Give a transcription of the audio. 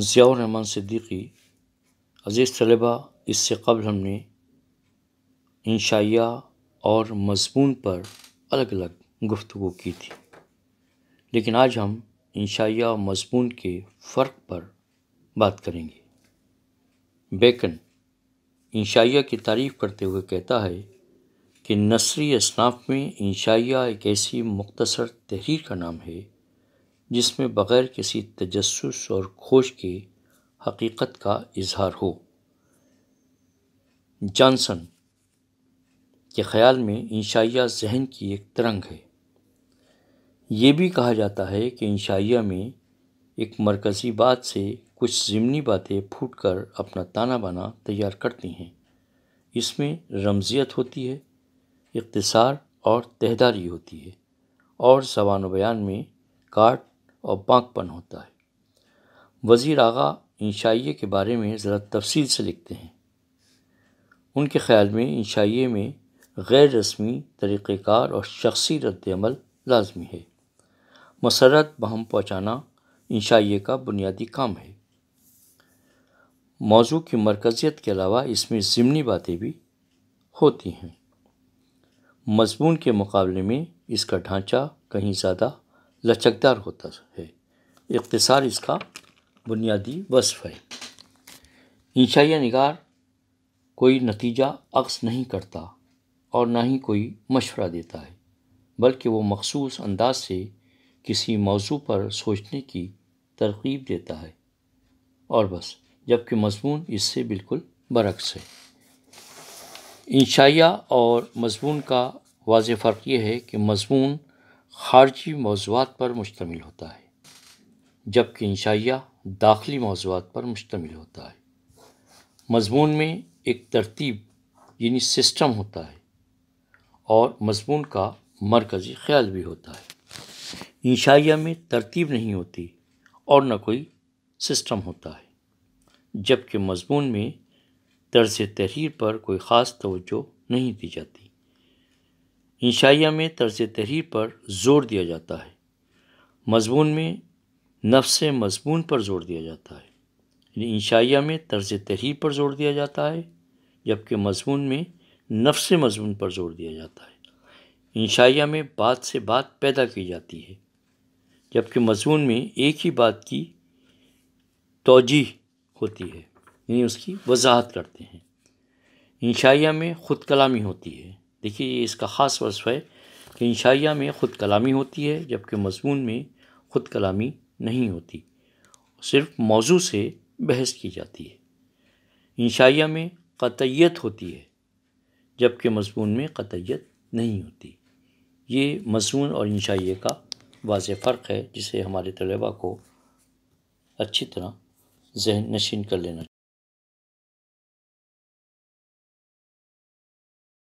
ज़ियाउरहमान सिद्दीकी अज़ीज़ तलबा इससे कबल हमने इंशाइया और मज़मून पर अलग अलग गुफ्तु की थी लेकिन आज हम इंशाइया और मज़मून के फ़र्क पर बात करेंगे बेकन इंशाइया की तारीफ़ करते हुए कहता है कि नसरी असनाफ में इंशाइया एक ऐसी मुख्तसर तहरीर का नाम है जिसमें बग़ैर किसी तजस और खोज के हकीकत का इजहार हो जॉनसन के ख़्याल में इंशाइया जहन की एक तरंग है ये भी कहा जाता है कि इंशाइया में एक मरकज़ी बात से कुछ ज़िमनी बातें फूट कर अपना ताना बाना तैयार करती हैं इसमें रमज़ियत होती है इकतसार और तहदारी होती है और जबान बयान में काट और पाकपन होता है वज़ीर आगा इंशाइये के बारे में ज़रा तफसील से लिखते हैं उनके ख्याल में इंशाइये में गैर रस्मी तरीक़ार और शख्सी रद्दमल लाजमी है मसरत बहम पहुँचाना इंशाइये का बुनियादी काम है मौजू की मरकज़ियत के अलावा इसमें ज़िमनी बातें भी होती हैं मजमून के मुकाबले में इसका ढांचा कहीं ज़्यादा लचकदार होता है इकतसार इसका बुनियादी वसफ़ है इंशाइया निगार कोई नतीजा अक्स नहीं करता और ना ही कोई मशवरा देता है बल्कि वो मखसूस अंदाज से किसी मौजू पर सोचने की तरकीब देता है और बस जबकि मजमून इससे बिल्कुल बरक्स है इंशाइया और मजमून का वाज फ़र्क ये है कि मजमून खारजी मौजूद पर मुश्तम होता है जबकि इंशाइया दाखिली मौजूद पर मुश्तम होता है मज़मून में एक तरतीब यानी सिस्टम होता है और मज़मून का मरकज़ी ख्याल भी होता है इंशाइया में तरतीब नहीं होती और न कोई सिस्टम होता है जबकि मज़मून में तर्ज तहरीर पर कोई ख़ास तवज्जो नहीं दी जाती इंशाइया में तर्ज तहरीर पर ज़ोर दिया जाता है मज़मून में नफ्स मज़मून पर ज़ोर दिया जाता है इशाइया इंशाइया में तर्ज तहरीर पर ज़ोर दिया जाता है जबकि मज़मून में नफ्स मज़मून पर ज़ोर दिया जाता है इंशाइया में बात से बात पैदा की जाती है जबकि मज़मून में एक ही बात की तोजी होती है यानी उसकी वजाहत करते हैं इंशाइया में ख़ुद कलामी होती है देखिए ये इसका ख़ास वसफ़ है कि इंशाइया में ख़ुद कलामी होती है जबकि मज़मून में ख़ुद कलामी नहीं होती सिर्फ मौजू से बहस की जाती है इंशाइया में कतयत होती है जबकि मजमून में कतयत नहीं होती ये मजमून और इशाइये का वाज फ़र्क है जिसे हमारे तलबा को अच्छी तरह जहन नशीन कर लेना